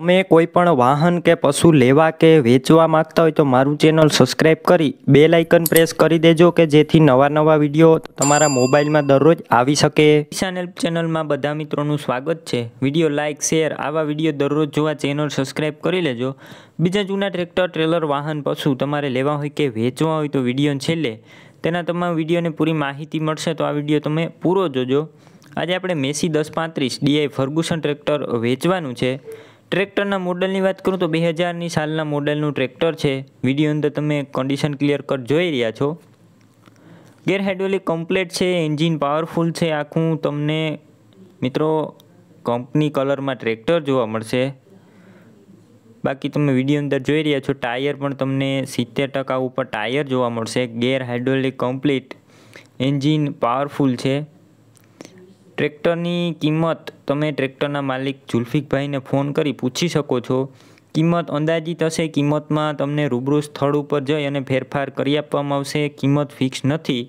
તમે કોઈ પણ વાહન કે પશુ લેવા કે વેચવા માંગતા હોય તો મારું ચેનલ સબસ્ક્રાઈબ કરી બે લાઇકન પ્રેસ કરી દેજો કે જેથી નવા નવા વિડીયો તમારા મોબાઈલમાં દરરોજ આવી શકે ચેનલ ચેનલમાં બધા મિત્રોનું સ્વાગત છે વિડીયો લાઇક શેર આવા વિડીયો દરરોજ જોવા ચેનલ સબસ્ક્રાઈબ કરી લેજો બીજા જૂના ટ્રેક્ટર ટ્રેલર વાહન પશુ તમારે લેવા હોય કે વેચવા હોય તો વિડીયો છેલ્લે તેના તમામ વિડીયોને પૂરી માહિતી મળશે તો આ વિડીયો તમે પૂરો જોજો આજે આપણે મેસી દસ પાંત્રીસ ડીઆઈ ફર્ગુસન ટ્રેક્ટર વેચવાનું છે ટ્રેક્ટરના મોડલની વાત કરું તો બે હજારની સાલના મોડલનું ટ્રેક્ટર છે વિડીયો અંદર તમે કન્ડિશન ક્લિયર કટ જોઈ રહ્યા છો ગેર હાઇડ્રોલિક કમ્પ્લેટ છે એન્જિન પાવરફુલ છે આખું તમને મિત્રો કંપની કલરમાં ટ્રેક્ટર જોવા મળશે બાકી તમે વિડીયો અંદર જોઈ રહ્યા છો ટાયર પણ તમને સિત્તેર ટકા ઉપર ટાયર જોવા મળશે gear hydraulic complete engine powerful છે ટ્રેક્ટરની કિંમત તમે ટ્રેક્ટરના માલિક જુલ્ફિકભાઈને ફોન કરી પૂછી શકો છો કિંમત અંદાજિત હશે કિંમતમાં તમને રૂબરૂ સ્થળ ઉપર જઈ અને ફેરફાર કરી આપવામાં આવશે કિંમત ફિક્સ નથી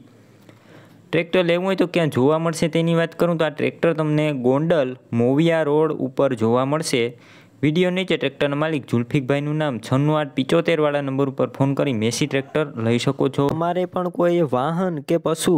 ટ્રેક્ટર લેવું હોય તો ક્યાં જોવા મળશે તેની વાત કરું તો આ ટ્રેક્ટર તમને ગોંડલ મોવિયા રોડ ઉપર જોવા મળશે વિડીયો નીચે ટ્રેક્ટરના માલિક જુલ્ફિકભાઈનું નામ છન્નું આઠ પિચોતેરવાળા નંબર ઉપર ફોન કરી મેસી ટ્રેક્ટર લઈ શકો છો અમારે પણ કોઈ વાહન કે પશુ